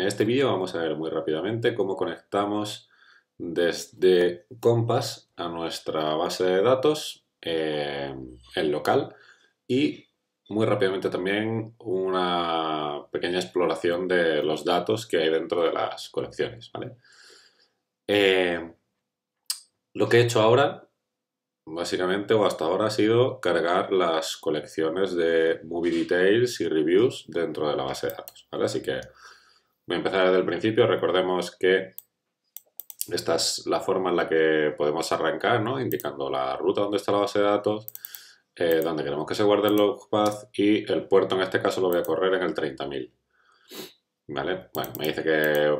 En este vídeo vamos a ver muy rápidamente cómo conectamos desde Compass a nuestra base de datos, eh, el local, y muy rápidamente también una pequeña exploración de los datos que hay dentro de las colecciones. Eh, lo que he hecho ahora, básicamente o hasta ahora, ha sido cargar las colecciones de Movie Details y Reviews dentro de la base de datos. Así que Voy a empezar desde el principio. Recordemos que esta es la forma en la que podemos arrancar, indicando la ruta donde está la base de datos, eh, donde queremos que se guarde el logpath y el puerto en este caso lo voy a correr en el 30.000. Bueno, me dice que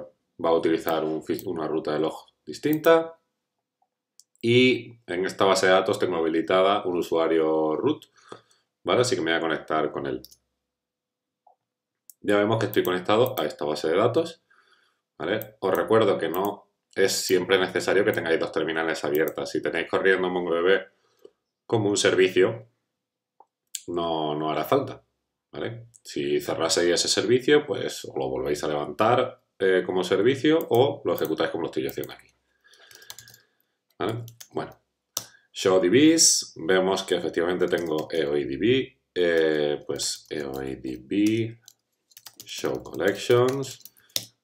va a utilizar una ruta de log distinta y en esta base de datos tengo habilitada un usuario root, ¿vale? Así que me voy a conectar con él. Ya vemos que estoy conectado a esta base de datos. Os recuerdo que no es siempre necesario que tengáis dos terminales abiertas. Si tenéis corriendo MongoDB como un servicio, no, no hará falta. Si cerraseis ese servicio, pues lo volvéis a levantar eh, como servicio o lo ejecutáis como lo estoy haciendo aquí. Bueno, show vemos que efectivamente tengo EOIDB, eh, pues EOIDB, Show Collections.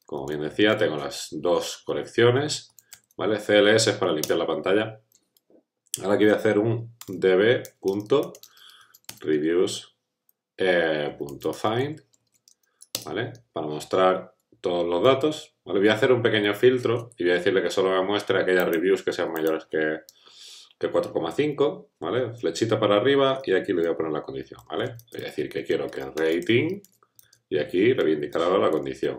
Como bien decía, tengo las dos colecciones, ¿vale? CLS es para limpiar la pantalla. Ahora quiero hacer un db.reviews.find, eh, ¿vale? Para mostrar todos los datos. Voy a hacer un pequeño filtro y voy a decirle que solo me muestre aquellas reviews que sean mayores que, 4,5, ¿vale? Flechita para arriba y aquí le voy a poner la condición, ¿vale? voy a decir que quiero que el rating y aquí ahora la condición.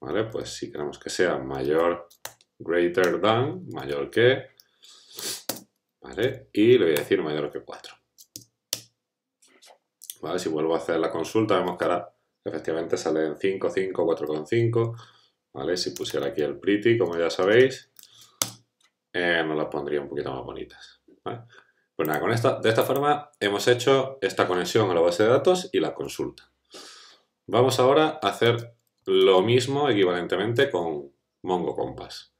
¿Vale? Pues si queremos que sea mayor, greater than, mayor que, ¿vale? Y le voy a decir mayor que 4. ¿Vale? Si vuelvo a hacer la consulta, vemos que ahora efectivamente salen 5, 5, 4,5, ¿vale? Si pusiera aquí el pretty, como ya sabéis, eh, nos las pondría un poquito más bonitas, Pues nada, con esta, de esta forma hemos hecho esta conexión a la base de datos y la consulta. Vamos ahora a hacer lo mismo equivalentemente con Mongo Compass.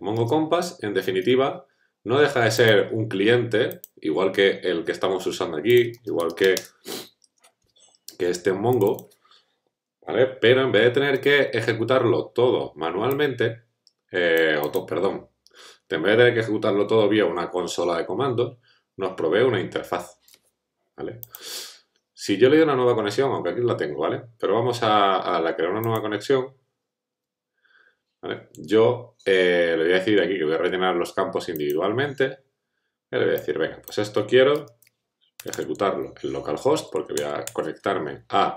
Mongo Compass, en definitiva, no deja de ser un cliente, igual que el que estamos usando aquí, igual que, que este Mongo, Pero en vez de tener que ejecutarlo todo manualmente, eh, o perdón, en vez de tener que ejecutarlo todo vía una consola de comandos, nos provee una interfaz, si yo le doy una nueva conexión, aunque aquí la tengo, ¿vale? Pero vamos a, crear una nueva conexión. Yo eh, le voy a decir aquí que voy a rellenar los campos individualmente. Y le voy a decir, venga, pues esto quiero ejecutarlo en localhost porque voy a conectarme a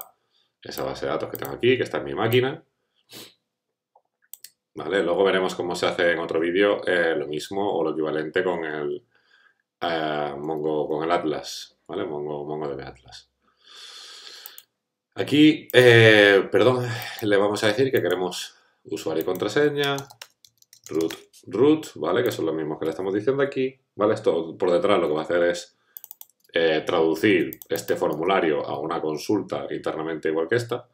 esa base de datos que tengo aquí, que está en mi máquina. ¿Vale? Luego veremos cómo se hace en otro vídeo eh, lo mismo o lo equivalente con el, eh, Mongo, con el Atlas, MongoDB Atlas. Aquí, eh, perdón, le vamos a decir que queremos usuario y contraseña, root, root, ¿vale? Que son los mismos que le estamos diciendo aquí, ¿vale? Esto por detrás lo que va a hacer es eh, traducir este formulario a una consulta internamente igual que esta,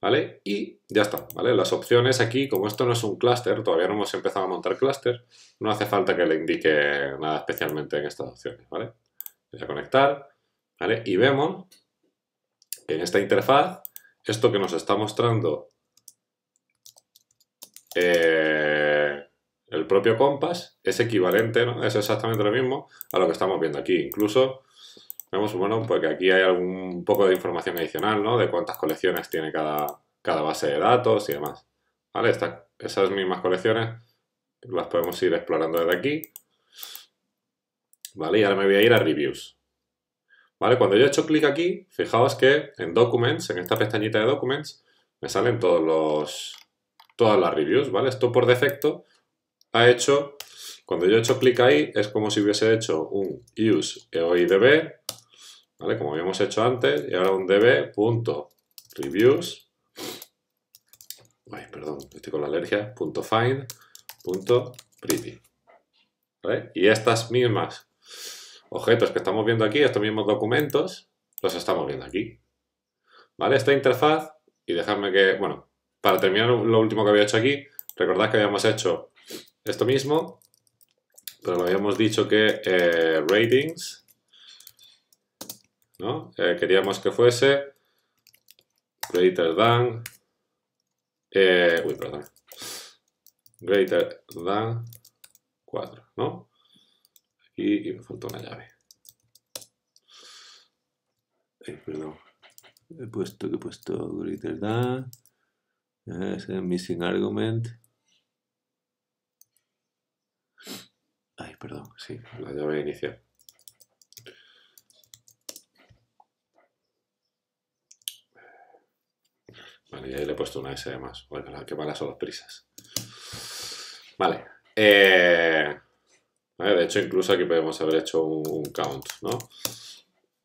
¿vale? Y ya está, ¿vale? Las opciones aquí, como esto no es un clúster, todavía no hemos empezado a montar clúster, no hace falta que le indique nada especialmente en estas opciones, ¿vale? Voy a conectar, ¿vale? Y vemos en esta interfaz, esto que nos está mostrando eh, el propio compás es equivalente, es exactamente lo mismo a lo que estamos viendo aquí. Incluso vemos, bueno, porque aquí hay algún poco de información adicional, ¿no? De cuántas colecciones tiene cada, base de datos y demás. ¿Vale? Estas, esas mismas colecciones las podemos ir explorando desde aquí. ¿Vale? Y ahora me voy a ir a Reviews. ¿Vale? Cuando yo he hecho clic aquí, fijaos que en Documents, en esta pestañita de Documents, me salen todos los, todas las reviews, ¿vale? Esto por defecto ha hecho, cuando yo he hecho clic ahí, es como si hubiese hecho un use eoidb, ¿vale? Como habíamos hecho antes, y ahora un db.reviews, perdón, estoy con la alergia, punto find, punto ¿vale? Y estas mismas objetos que estamos viendo aquí, estos mismos documentos, los estamos viendo aquí. ¿Vale? Esta interfaz, y dejadme que, bueno, para terminar lo último que había hecho aquí, recordad que habíamos hecho esto mismo, pero habíamos dicho que eh, ratings, ¿no? Eh, queríamos que fuese greater than, eh, uy, perdón, greater than 4, ¿no? Y, me falta una llave. Eh, perdón. He puesto que he puesto greater than. Eh, missing argument. Ay, perdón, sí, la llave inicial. Vale, ya le he puesto una S más. Bueno, qué malas son las prisas. Vale. Eh, de hecho, incluso aquí podemos haber hecho un, count, ¿no?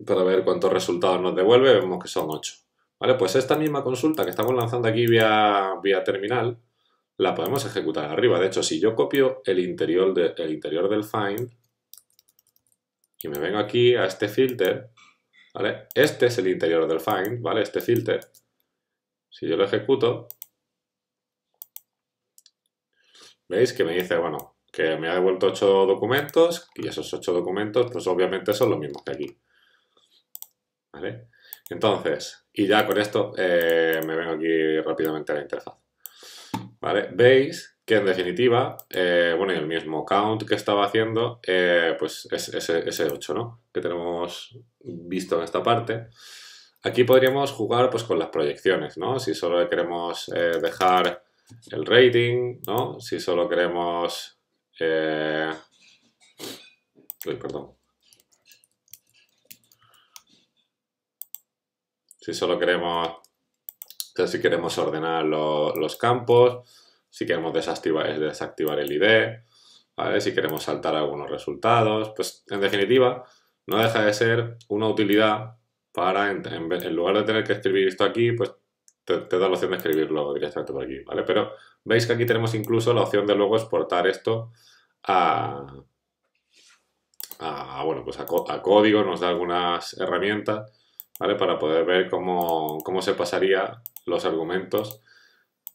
Para ver cuántos resultados nos devuelve, vemos que son 8. ¿Vale? Pues esta misma consulta que estamos lanzando aquí vía, vía terminal, la podemos ejecutar arriba. De hecho, si yo copio el interior, interior del find y me vengo aquí a este filter, ¿vale? Este es el interior del find, ¿vale? Este filter. Si yo lo ejecuto, veis que me dice, bueno, que me ha devuelto 8 documentos y esos ocho documentos pues obviamente son los mismos que aquí. ¿Vale? Entonces, y ya con esto eh, me vengo aquí rápidamente a la interfaz. ¿Vale? Veis que en definitiva, eh, bueno, y el mismo count que estaba haciendo, eh, pues es ese, ese 8, ¿no? Que tenemos visto en esta parte. Aquí podríamos jugar pues con las proyecciones, ¿no? Si solo queremos dejar el rating, ¿no? Si solo queremos eh... perdón. Si solo queremos... si queremos ordenar los campos, si queremos desactivar, desactivar el ID, si queremos saltar algunos resultados, pues en definitiva no deja de ser una utilidad para, en lugar de tener que escribir esto aquí, pues te, da la opción de escribirlo directamente por aquí, ¿vale? Pero veis que aquí tenemos incluso la opción de luego exportar esto a, bueno, pues a, código, nos da algunas herramientas, ¿vale? Para poder ver cómo, se pasaría los argumentos,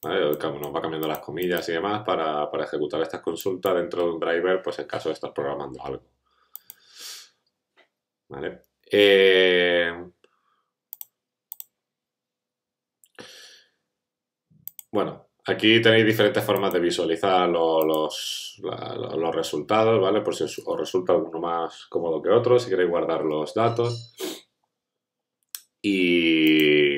¿vale? Nos va cambiando las comillas y demás para, para ejecutar estas consultas dentro de un driver, pues en caso de estar programando algo. ¿Vale? Eh, Bueno, Aquí tenéis diferentes formas de visualizar los, resultados, ¿vale? Por si os, resulta alguno más cómodo que otro, si queréis guardar los datos. Y,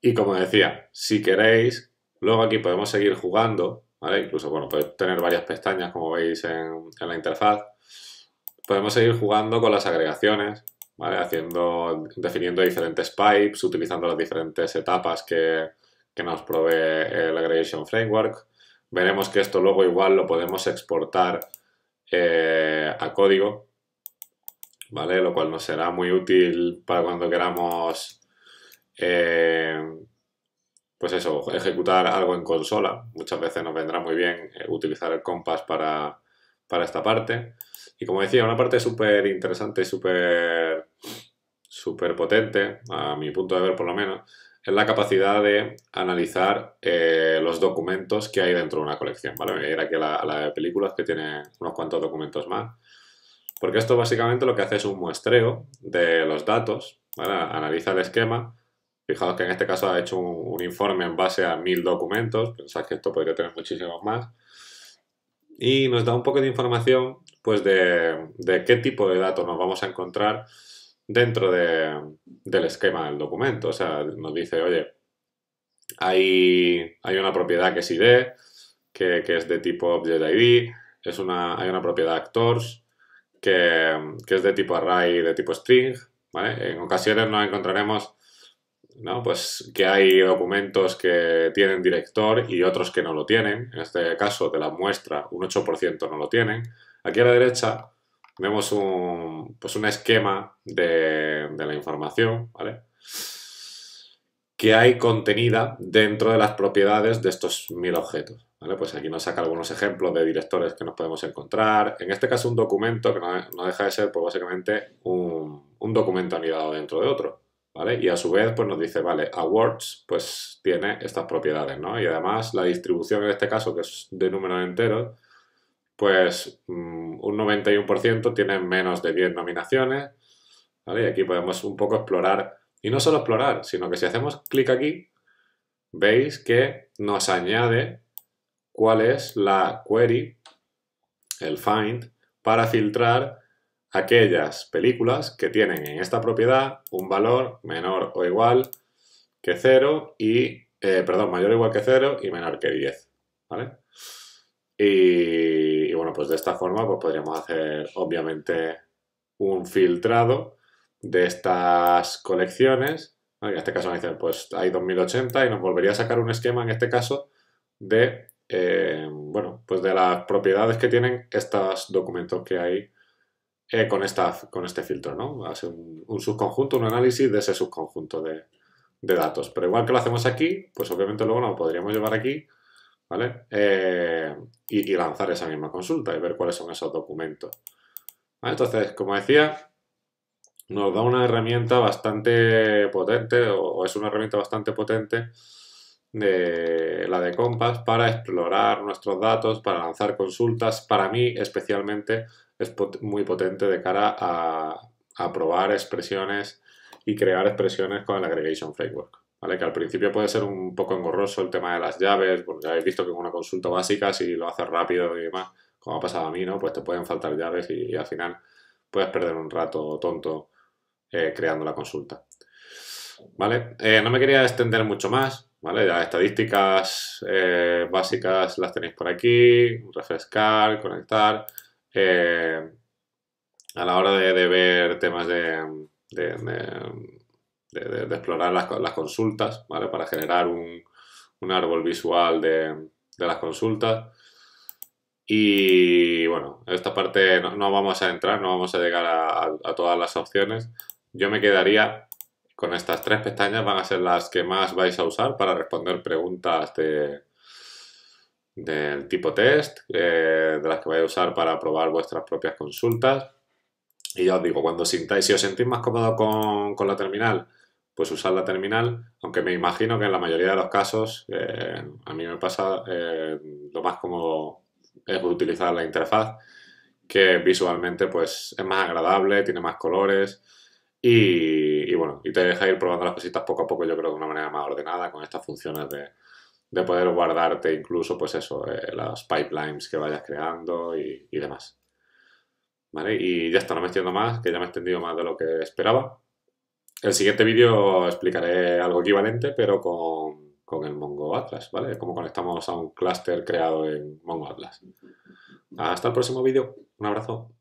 y como decía, si queréis, luego aquí podemos seguir jugando, ¿vale? Incluso, bueno, podéis tener varias pestañas, como veis en, la interfaz. Podemos seguir jugando con las agregaciones, ¿vale? Haciendo, definiendo diferentes pipes, utilizando las diferentes etapas que, que nos provee el Aggregation Framework. Veremos que esto luego igual lo podemos exportar eh, a código, ¿vale? Lo cual nos será muy útil para cuando queramos, eh, pues eso, ejecutar algo en consola. Muchas veces nos vendrá muy bien eh, utilizar el Compass para, esta parte. Y como decía, una parte súper interesante y súper potente, a mi punto de ver por lo menos, es la capacidad de analizar eh, los documentos que hay dentro de una colección. ¿vale? Voy a ir aquí a la, de películas que tiene unos cuantos documentos más. Porque esto básicamente lo que hace es un muestreo de los datos, analiza el esquema. Fijaos que en este caso ha hecho un, informe en base a mil documentos, pensad que esto podría tener muchísimos más. Y nos da un poco de información pues de, de qué tipo de datos nos vamos a encontrar dentro de, del esquema del documento. O sea, nos dice, oye, hay, hay una propiedad que es ID, que, es de tipo Object ID, es una, hay una propiedad Actors, que, es de tipo Array, de tipo String. En ocasiones nos encontraremos pues que hay documentos que tienen director y otros que no lo tienen. En este caso de la muestra, un 8% no lo tienen. Aquí a la derecha tenemos un, pues un esquema de, la información, ¿vale? que hay contenida dentro de las propiedades de estos mil objetos. Pues aquí nos saca algunos ejemplos de directores que nos podemos encontrar. En este caso, un documento que no, deja de ser, pues básicamente, un, documento anidado dentro de otro. Y a su vez, pues nos dice, vale, awards, pues tiene estas propiedades, ¿no? Y además, la distribución en este caso, que es de números enteros, pues mm, un 91% tienen menos de 10 nominaciones. ¿vale? Y aquí podemos un poco explorar, y no solo explorar, sino que si hacemos clic aquí, veis que nos añade cuál es la query, el find, para filtrar aquellas películas que tienen en esta propiedad un valor menor o igual que 0 y, eh, perdón, mayor o igual que 0 y menor que 10, Y bueno, pues de esta forma pues podríamos hacer obviamente un filtrado de estas colecciones. En este caso me dicen, pues hay 2080 y nos volvería a sacar un esquema, en este caso, de, eh, bueno, pues de las propiedades que tienen estos documentos que hay eh, con, esta, con este filtro, ¿no? Va un, subconjunto, un análisis de ese subconjunto de, de datos. Pero igual que lo hacemos aquí, pues obviamente luego nos podríamos llevar aquí ¿vale? Eh, y, lanzar esa misma consulta y ver cuáles son esos documentos. Entonces, como decía, nos da una herramienta bastante potente, o, es una herramienta bastante potente, de, la de Compass, para explorar nuestros datos, para lanzar consultas. Para mí, especialmente, es muy potente de cara a probar expresiones y crear expresiones con el Aggregation Framework. Que al principio puede ser un poco engorroso el tema de las llaves, porque ya habéis visto que en una consulta básica, si lo haces rápido y demás, como ha pasado a mí, ¿no? Pues te pueden faltar llaves y, al final puedes perder un rato tonto eh, creando la consulta. ¿Vale? Eh, no me quería extender mucho más, ¿vale? Las estadísticas eh, básicas las tenéis por aquí, refrescar, conectar. a la hora de, ver temas de de, explorar las, consultas, ¿vale? Para generar un, árbol visual de, las consultas. Y bueno, esta parte no, vamos a entrar, no vamos a llegar a, todas las opciones. Yo me quedaría con estas tres pestañas, van a ser las que más vais a usar para responder preguntas de, del tipo test, eh, de las que vais a usar para probar vuestras propias consultas. Y ya os digo, cuando sintáis, si os sentís más cómodo con la terminal, pues usar la terminal, aunque me imagino que en la mayoría de los casos, eh, a mí me pasa eh, lo más cómodo es utilizar la interfaz, que visualmente pues es más agradable, tiene más colores y, bueno, y te deja ir probando las cositas poco a poco, yo creo de una manera más ordenada con estas funciones de, poder guardarte incluso pues eso, eh, las pipelines que vayas creando y, demás. Y ya está, no me extiendo más, que ya me he extendido más de lo que esperaba. El siguiente vídeo explicaré algo equivalente, pero con, con, el Mongo Atlas, ¿vale? Cómo conectamos a un clúster creado en Mongo Atlas. Hasta el próximo vídeo. Un abrazo.